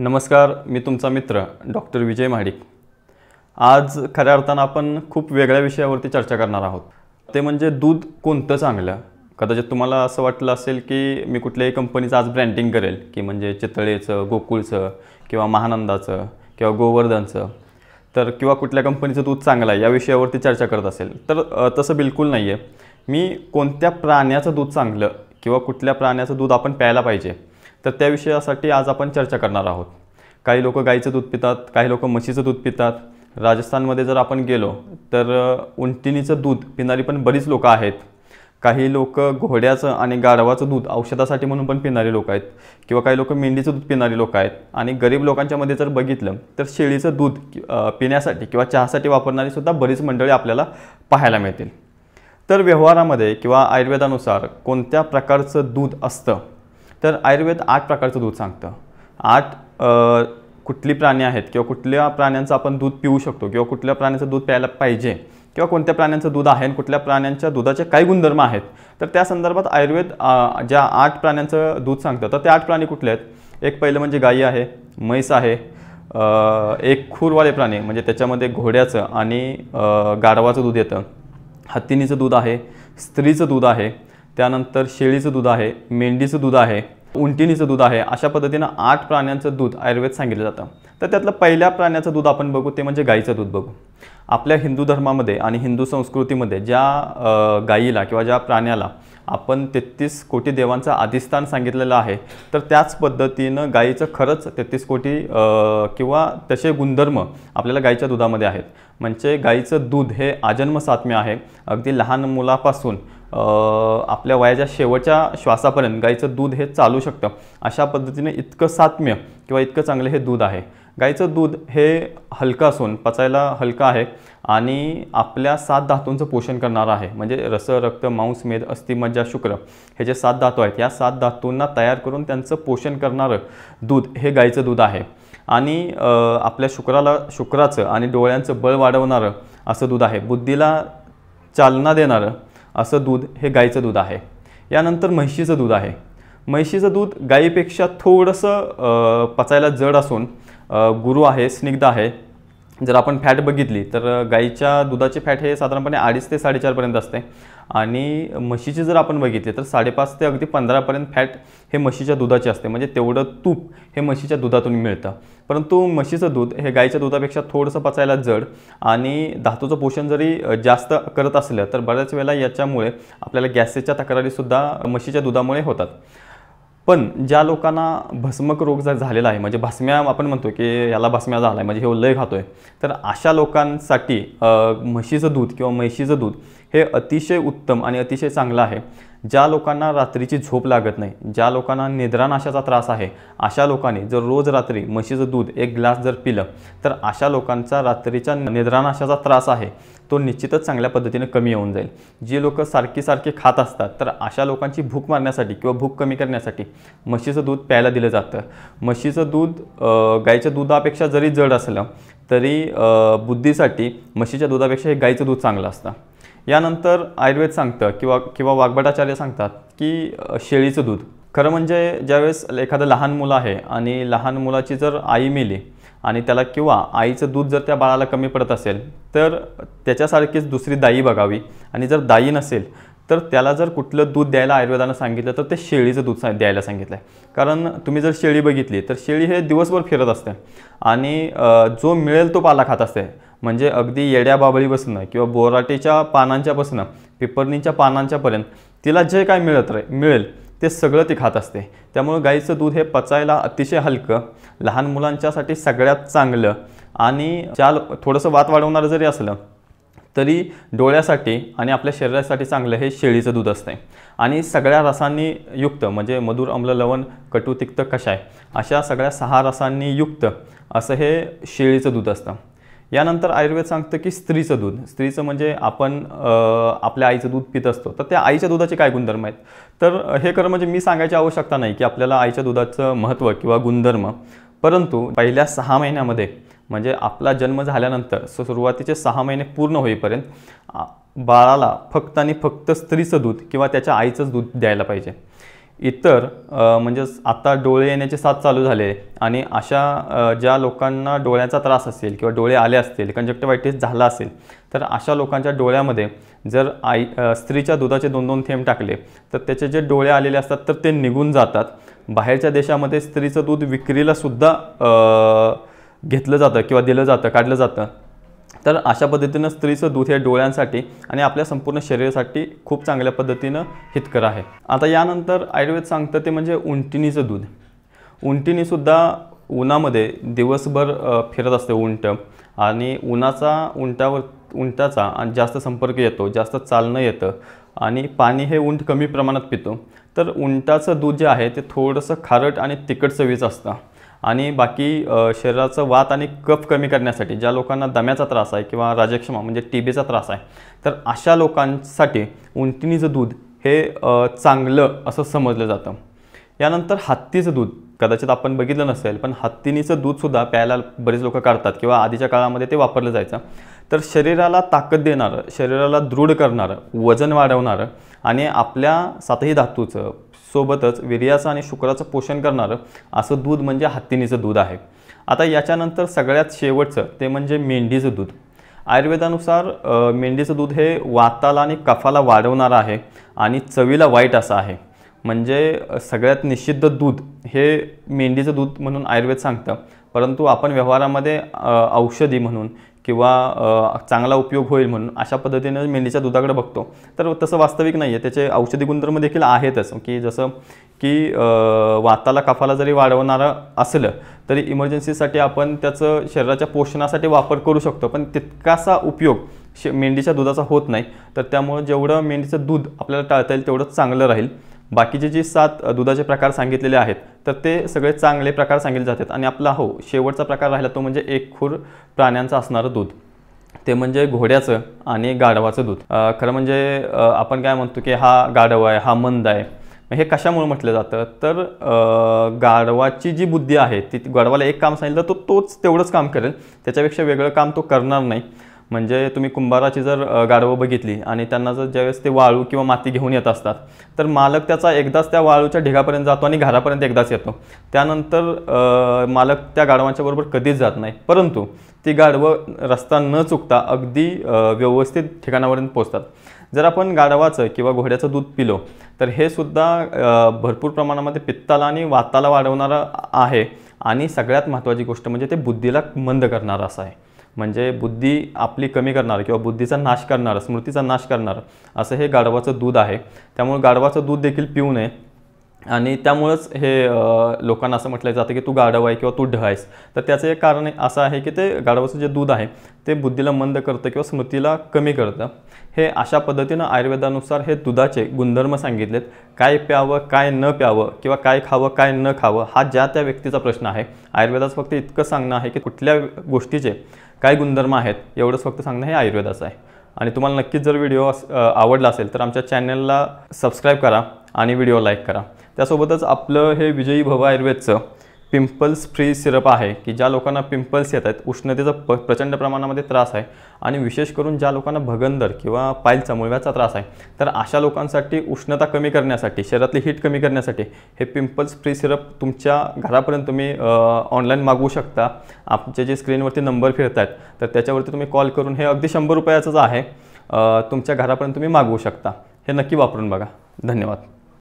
नमस्कार मी तुमचा मित्र डॉक्टर विजय महाडिक आज खऱ्या अर्थानं आपण खूप वेगळ्या विषयावरती चर्चा करणार आहोत ते म्हणजे दूध कोणतं चांगलं कदाचित तुम्हाला असं वाटलं असेल की मी कुठल्याही कंपनीचं आज ब्रँडिंग करेल की म्हणजे चितळेचं गोकुळचं किंवा महानंदाचं किंवा गोवर्धनचं तर किंवा कुठल्या कंपनीचं दूध चांगलं आहे या विषयावरती चर्चा करत असेल तर तसं बिलकुल नाही आहे मी कोणत्या प्राण्याचं दूध चांगलं किंवा कुठल्या प्राण्याचं दूध आपण प्यायला पाहिजे तर त्या विषयासाठी आज आपण चर्चा करणार आहोत काही लोक गाईचं दूध पितात काही लोक म्हशीचं दूध पितात राजस्थानमध्ये जर आपण गेलो तर उंटिणीचं दूध पिणारी पण बरीच लोकं आहेत काही लोक घोड्याचं आणि गाढवाचं दूध औषधासाठी म्हणून पण पिणारी लोक आहेत किंवा काही लोक मेंढीचं दूध पिणारी लोक आहेत आणि गरीब लोकांच्यामध्ये जर बघितलं तर शेळीचं दूध पिण्यासाठी किंवा चहासाठी वापरणारी सुद्धा बरीच मंडळी आपल्याला पाहायला मिळतील तर व्यवहारामध्ये किंवा आयुर्वेदानुसार कोणत्या प्रकारचं दूध असतं तर आयुर्वेद आठ प्रकारचं दूध सांगतं आठ कुठली प्राणी आहेत किंवा कुठल्या प्राण्यांचं आपण दूध पिऊ शकतो किंवा कुठल्या प्राण्यांचं दूध प्यायला पाहिजे किंवा कोणत्या प्राण्यांचं दूध आहे आणि कुठल्या प्राण्यांच्या दुधाचे काही गुणधर्म आहेत तर त्या संदर्भात आयुर्वेद ज्या आठ प्राण्यांचं दूध सांगतं तर ते आठ प्राणी कुठले आहेत एक पहिलं म्हणजे गायी आहे म्हैस आहे एक खूरवाले प्राणी म्हणजे त्याच्यामध्ये घोड्याचं आणि गाढवाचं दूध येतं हत्तीनीचं दूध आहे स्त्रीचं दूध आहे त्यानंतर शेळीचं दूध आहे मेंढीचं दूध आहे उंटिणीचं दूध आहे अशा पद्धतीनं आठ प्राण्यांचं दूध आयुर्वेद सांगितलं जातं तर त्यातलं पहिल्या प्राण्याचं दूध आपण बघू ते म्हणजे गाईचं दूध बघू आपल्या हिंदू धर्मामध्ये आणि हिंदू संस्कृतीमध्ये ज्या गाईला किंवा ज्या प्राण्याला आपण तेहतीस कोटी देवांचं अधिस्थान सांगितलेलं आहे तर त्याच पद्धतीनं गायीचं खरंच तेहत्तीस कोटी किंवा तसे गुणधर्म आपल्याला गायीच्या दुधामध्ये आहेत म्हणजे गायीचं दूध हे आजन्म आहे अगदी लहान मुलापासून आपल्या वयाच्या शेवटच्या श्वासापर्यंत गाईचं दूध हे चालू शकतं अशा पद्धतीने इतकं सात्म्य किंवा इतकं चांगलं हे दूध आहे गाईचं दूध हे हलकं असून पचायला हलकं आहे आणि आपल्या सात धातूंचं पोषण करणारं आहे म्हणजे रस रक्त मांस मेद अस्थिमज्जा शुक्र हे जे सात धातू आहेत या सात धातूंना तयार करून त्यांचं पोषण करणारं दूध हे गाईचं दूध आहे आणि आपल्या शुक्राला शुक्राचं आणि डोळ्यांचं बळ वाढवणारं असं दूध आहे बुद्धीला चालना देणारं असं दूध हे गाईचं दूध आहे यानंतर म्हैशीचं दूध आहे म्हैशीचं दूध गाईपेक्षा थोडंसं पचायला जड असून गुरु आहे स्निग्ध आहे जर आपण फॅट बघितली तर गाईच्या दुधाचे फॅट हे साधारणपणे अडीच ते साडेचारपर्यंत असते आणि म्हशीचे जर आपण बघितले तर साडेपाच ते अगदी पंधरापर्यंत फॅट हे म्हशीच्या दुधाचे असते म्हणजे तेवढं तूप हे म्हशीच्या दुधातून मिळतं परंतु म्हशीचं दूध हे गाईच्या दुधापेक्षा थोडंसं पचायला जड आणि धातूचं पोषण जरी जास्त करत असलं तर बऱ्याच वेळेला याच्यामुळे आपल्याला गॅसेच्या तक्रारीसुद्धा म्हशीच्या दुधामुळे होतात पण ज्या लोकांना भस्मक रोग जर झालेला आहे म्हणजे भस्म्या आपण म्हणतो की याला भस्म्या झाला आहे म्हणजे हे लय खातो आहे तर अशा लोकांसाठी म्हशीचं दूध किंवा म्हशीचं दूध हे अतिशय उत्तम आणि अतिशय चांगलं आहे ज्या लोकांना रात्रीची झोप लागत नाही ज्या लोकांना निद्रानाशाचा त्रास आहे अशा लोकांनी जर रोज रात्री म्हशीचं दूध एक ग्लास जर पिलं तर अशा लोकांचा रात्रीच्या निद्रानाशाचा त्रास आहे तो निश्चितच चांगल्या पद्धतीने कमी होऊन जाईल जे लोक सारखी सारखी खात असतात तर अशा लोकांची भूक मारण्यासाठी किंवा भूक कमी करण्यासाठी म्हशीचं दूध प्यायला दिलं जातं म्हशीचं दूध गाईच्या दुधापेक्षा जरी जड असलं तरी बुद्धीसाठी म्हशीच्या दुधापेक्षा हे गाईचं दूध चांगलं असतं यानंतर आयुर्वेद सांगतं किंवा किंवा वाग्भटाचार्य सांगतात की शेळीचं दूध खरं म्हणजे ज्यावेळेस एखादं लहान मुलं आहे आणि लहान मुलाची जर आई मेली आणि त्याला किंवा आईचं दूध जर त्या बाळाला कमी पडत असेल तर त्याच्यासारखीच दुसरी दाई बघावी आणि जर दाई नसेल तर त्याला जर कुठलं दूध द्यायला आयुर्वेदानं सांगितलं तर ते शेळीचं दूध सांग द्यायला सांगितलं आहे कारण तुम्ही जर शेळी बघितली तर शेळी हे दिवसभर फिरत असते आणि जो मिळेल तो पाला खात असते म्हणजे अगदी येड्या बाबळीपासून किंवा बोराटेच्या पानांच्यापासून पिपरणीच्या पानांच्यापर्यंत तिला जे काय मिळत रे मिळेल ते सगळं ती खात असते त्यामुळं गाईचं दूध हे पचायला अतिशय हलकं लहान मुलांच्यासाठी सगळ्यात चांगलं आणि चाल थोडंसं वात वाढवणारं जरी असलं तरी डोळ्यासाठी आणि आपल्या शरीरासाठी चांगलं हे शेळीचं दूध असतं आणि सगळ्या रसांनी युक्त म्हणजे मधुर अम्ल लवण कटू तिक्त कषाय अशा सगळ्या सहा रसांनी युक्त असं हे शेळीचं दूध असतं यानंतर आयुर्वेद सांगतं की स्त्रीचं दूध स्त्रीचं म्हणजे आपण आपल्या आईचं दूध पित असतो तर त्या आईच्या दुधाचे काय गुणधर्म आहेत तर हे खरं म्हणजे मी सांगायची आवश्यकता नाही की आपल्याला आईच्या दुधाचं महत्त्व किंवा गुणधर्म परंतु पहिल्या सहा महिन्यामध्ये म्हणजे आपला जन्म झाल्यानंतर सुरुवातीचे सहा महिने पूर्ण होईपर्यंत बाळाला फक्त आणि फक्त स्त्रीचं दूध किंवा त्याच्या आईचंच दूध द्यायला पाहिजे इतर म्हणजे आता डोळे येण्याचे साथ चालू झाले आणि अशा ज्या लोकांना डोळ्याचा त्रास असेल किंवा डोळे आले असतील कंजक्टिवायटिस झाला असेल तर अशा लोकांच्या डोळ्यामध्ये जर आई स्त्रीच्या दुधाचे दोन दोन थेंब टाकले तर त्याचे जे डोळे आलेले असतात तर ते निघून जातात बाहेरच्या देशामध्ये स्त्रीचं दूध विक्रीलासुद्धा घेतलं जातं किंवा दिलं जातं काढलं जातं तर अशा पद्धतीनं स्त्रीचं दूध हे डोळ्यांसाठी आणि आपल्या संपूर्ण शरीरासाठी खूप चांगल्या पद्धतीनं हितकर आहे आता यानंतर आयुर्वेद सांगतं ते म्हणजे उंटिणीचं दूध उंटिणीसुद्धा उन्हामध्ये दिवसभर फिरत असते उंट आणि उन्हाचा उंटावर उंटाचा आणि जास्त संपर्क येतो जास्त चालणं येतं आणि पाणी हे उंट कमी प्रमाणात पितो तर उंटाचं दूध जे आहे ते थोडंसं खारट आणि तिखट चवीचं असतं आणि बाकी शरीराचं वात आणि कफ कमी करण्यासाठी ज्या लोकांना दम्याचा त्रास आहे किंवा राजक्षमा म्हणजे टीबीचा त्रास आहे तर अशा लोकांसाठी उंटिणीचं दूध हे चांगलं असं समजलं जातं यानंतर हत्तीचं दूध कदाचित आपण बघितलं नसेल पण हत्तीनीचं दूधसुद्धा प्यायला बरेच लोक काढतात किंवा आधीच्या काळामध्ये ते वापरलं जायचं तर शरीराला ताकद देणारं शरीराला दृढ करणारं वजन वाढवणारं आणि आपल्या सातही धातूचं सोबतच विर्याचं आणि शुक्राचं पोषण करणारं असं दूध म्हणजे हत्तीनीचं दूध आहे आता याच्यानंतर सगळ्यात शेवटचं ते म्हणजे मेंढीचं दूध आयुर्वेदानुसार मेंढीचं दूध हे वाताला आणि कफाला वाढवणारं आहे आणि चवीला वाईट असं आहे म्हणजे सगळ्यात निषिद्ध दूध हे मेंढीचं दूध म्हणून आयुर्वेद सांगतं परंतु आपण व्यवहारामध्ये औषधी म्हणून किंवा चांगला उपयोग होईल म्हणून अशा पद्धतीने मेंढीच्या दुधाकडे बघतो तर तसं वास्तविक नाही आहे त्याचे औषधी गुणधर्म देखील आहेतच की जसं की वाताला कफाला जरी वाढवणारं असलं तरी इमर्जन्सीसाठी आपण त्याचं शरीराच्या पोषणासाठी वापर करू शकतो पण तितकासा उपयोग शे मेंढीच्या दुधाचा होत नाही तर त्यामुळं जेवढं मेंढीचं दूध आपल्याला टाळता येईल तेवढंच चांगलं राहील बाकीचे जे सात दुधाचे प्रकार सांगितलेले आहेत तर ते सगळे चांगले प्रकार सांगितले जातात आणि आपला हो शेवटचा प्रकार राहिला तो म्हणजे एक खूर प्राण्यांचं असणारं दूध ते म्हणजे घोड्याचं आणि गाढवाचं दूध खरं म्हणजे आपण काय म्हणतो की हा गाढव आहे हा मंद आहे हे कशामुळे म्हटलं जातं तर गाढवाची जी बुद्धी आहे ती गाढवाला एक काम सांगितलं तर तो तोच तेवढंच काम करेल त्याच्यापेक्षा वेगळं काम तो करणार नाही म्हणजे तुम्ही कुंभाराची जर गाडवं बघितली आणि त्यांना जर ज्यावेळेस ते वाळू किंवा माती घेऊन येत असतात तर मालक त्याचा एकदाच त्या वाळूच्या ढिगापर्यंत जातो आणि घरापर्यंत एकदाच येतो त्यानंतर मालक त्या गाढवांच्या बरोबर कधीच जात नाही परंतु ती गाडवं रस्ता न चुकता अगदी व्यवस्थित ठिकाणापर्यंत पोचतात जर आपण गाढवाचं किंवा घोड्याचं दूध पिलो तर हे सुद्धा भरपूर प्रमाणामध्ये पित्ताला आणि वाताला वाढवणारं आहे आणि सगळ्यात महत्त्वाची गोष्ट म्हणजे ते बुद्धीला मंद करणारं असं आहे म्हणजे बुद्धी आपली कमी करणार किंवा बुद्धीचा नाश करणार स्मृतीचा नाश करणार असं हे गाढवाचं दूध आहे त्यामुळे गाढवाचं दूध देखील पिऊ नये आणि त्यामुळंच हे लोकांना असं म्हटलं जातं की तू गाढव आहे किंवा तू ढ आहेस तर त्याचं एक कारण असं आहे की ते गाढवाचं जे दूध आहे ते बुद्धीला मंद करतं किंवा स्मृतीला कमी करतं हे अशा पद्धतीनं आयुर्वेदानुसार हे दुधाचे गुणधर्म सांगितलेत काय प्यावं काय न प्यावं किंवा काय खावं काय न खावं हा ज्या त्या व्यक्तीचा प्रश्न आहे आयुर्वेदाचं फक्त इतकं सांगणं आहे की कुठल्या गोष्टीचे काय गुणधर्म आहेत एवढंच फक्त सांगणं हे आयुर्वेदाचं आहे आणि तुम्हाला नक्कीच जर व्हिडिओ आवडला असेल तर आमच्या चॅनलला सबस्क्राईब करा आणि व्हिडिओ लाईक करा त्यासोबतच आपलं हे विजयी भव आयुर्वेदचं पिंपल्स फ्री सिरप आहे की ज्या लोकांना पिंपल्स येत आहेत उष्णतेचा प प्रचंड प्रमाणामध्ये त्रास आहे आणि विशेष करून ज्या लोकांना भगंदर किंवा पायलचा मुळव्याचा त्रास आहे तर अशा लोकांसाठी उष्णता कमी करण्यासाठी शरीरातली हीट कमी करण्यासाठी हे पिंपल्स फ्री सिरप तुमच्या घरापर्यंत तुम्ही ऑनलाईन मागवू शकता आमचे जे स्क्रीनवरती नंबर फिरत आहेत तर त्याच्यावरती तुम्ही कॉल करून हे अगदी शंभर रुपयाचंच आहे तुमच्या घरापर्यंत तुम्ही मागवू शकता हे नक्की वापरून बघा धन्यवाद